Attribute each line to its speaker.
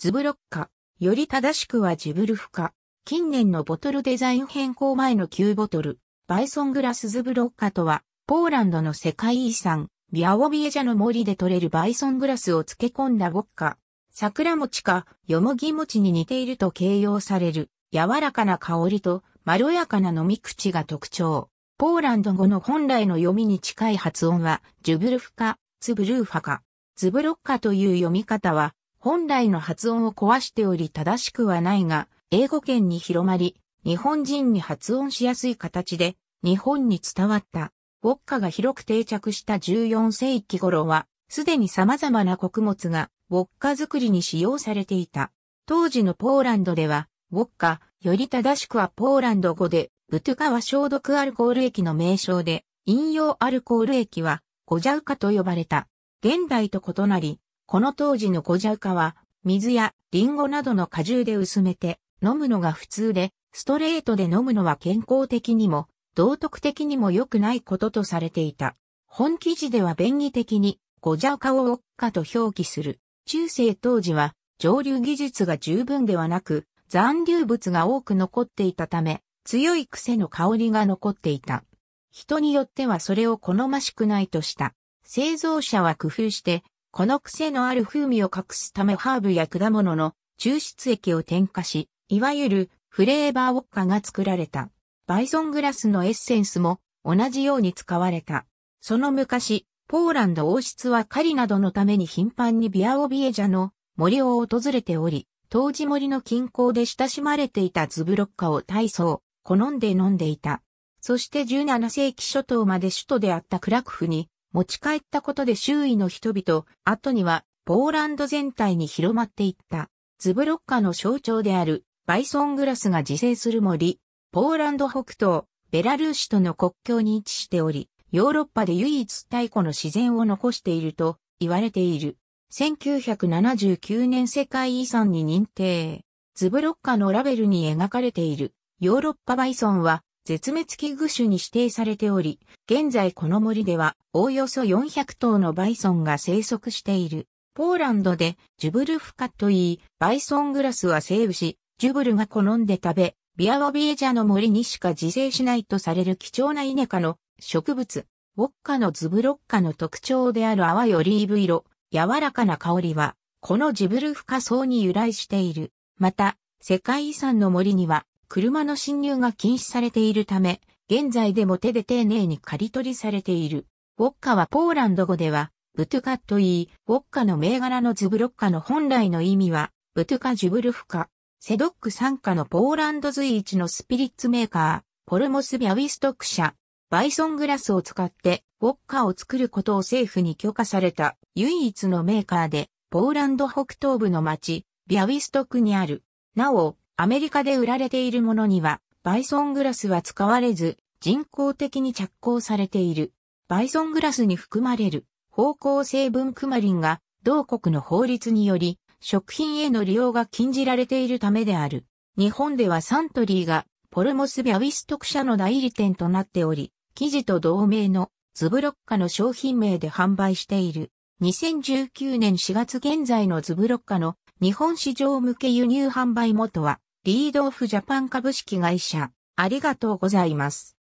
Speaker 1: ズブロッカ、より正しくはジブルフカ、近年のボトルデザイン変更前の旧ボトル、バイソングラスズブロッカとは、ポーランドの世界遺産、ビアオビエジャの森で採れるバイソングラスを漬け込んだボッカ。桜餅か、よもぎ餅に似ていると形容される、柔らかな香りと、まろやかな飲み口が特徴。ポーランド語の本来の読みに近い発音は、ジュブルフカ、ツブルーファカ。ズブロッカという読み方は、本来の発音を壊しており正しくはないが、英語圏に広まり、日本人に発音しやすい形で、日本に伝わった。ウォッカが広く定着した14世紀頃は、すでに様々な穀物がウォッカ作りに使用されていた。当時のポーランドでは、ウォッカ、より正しくはポーランド語で、ブトゥカは消毒アルコール液の名称で、飲用アルコール液は、ゴジャウカと呼ばれた。現代と異なり、この当時のゴジャウカは、水やリンゴなどの果汁で薄めて飲むのが普通で、ストレートで飲むのは健康的にも、道徳的にも良くないこととされていた。本記事では便宜的に、ゴジャウカをウォッカと表記する。中世当時は、蒸留技術が十分ではなく、残留物が多く残っていたため、強い癖の香りが残っていた。人によってはそれを好ましくないとした。製造者は工夫して、この癖のある風味を隠すためハーブや果物の抽出液を添加し、いわゆるフレーバーウォッカが作られた。バイソングラスのエッセンスも同じように使われた。その昔、ポーランド王室は狩りなどのために頻繁にビアオビエジャの森を訪れており、当時森の近郊で親しまれていたズブロッカを大層、好んで飲んでいた。そして17世紀初頭まで首都であったクラクフに持ち帰ったことで周囲の人々、後にはポーランド全体に広まっていった。ズブロッカの象徴であるバイソングラスが自生する森、ポーランド北東、ベラルーシとの国境に位置しており、ヨーロッパで唯一太古の自然を残していると言われている。1979年世界遺産に認定。ズブロッカのラベルに描かれているヨーロッパバイソンは絶滅危惧種に指定されており、現在この森ではおおよそ400頭のバイソンが生息している。ポーランドでジュブルフカといい、バイソングラスは生し、ジュブルが好んで食べ、ビアワビエジャの森にしか自生しないとされる貴重なイネ科の植物、ウォッカのズブロッカの特徴である淡いオリーブ色、柔らかな香りは、このジブルフカ層に由来している。また、世界遺産の森には、車の侵入が禁止されているため、現在でも手で丁寧に刈り取りされている。ウォッカはポーランド語では、ブトゥカと言い、ウォッカの銘柄のズブロッカの本来の意味は、ブトゥカジュブルフカ。セドック傘下のポーランド随一のスピリッツメーカー、ポルモスビャウィストック社、バイソングラスを使って、ウォッカを作ることを政府に許可された唯一のメーカーで、ポーランド北東部の町、ビャウィストクにある。なお、アメリカで売られているものには、バイソングラスは使われず、人工的に着工されている。バイソングラスに含まれる、芳香成分クマリンが、同国の法律により、食品への利用が禁じられているためである。日本ではサントリーが、ポルモスビアウィス特社の代理店となっており、生地と同名のズブロッカの商品名で販売している。2019年4月現在のズブロッカの日本市場向け輸入販売元はリードオフジャパン株式会社、ありがとうございます。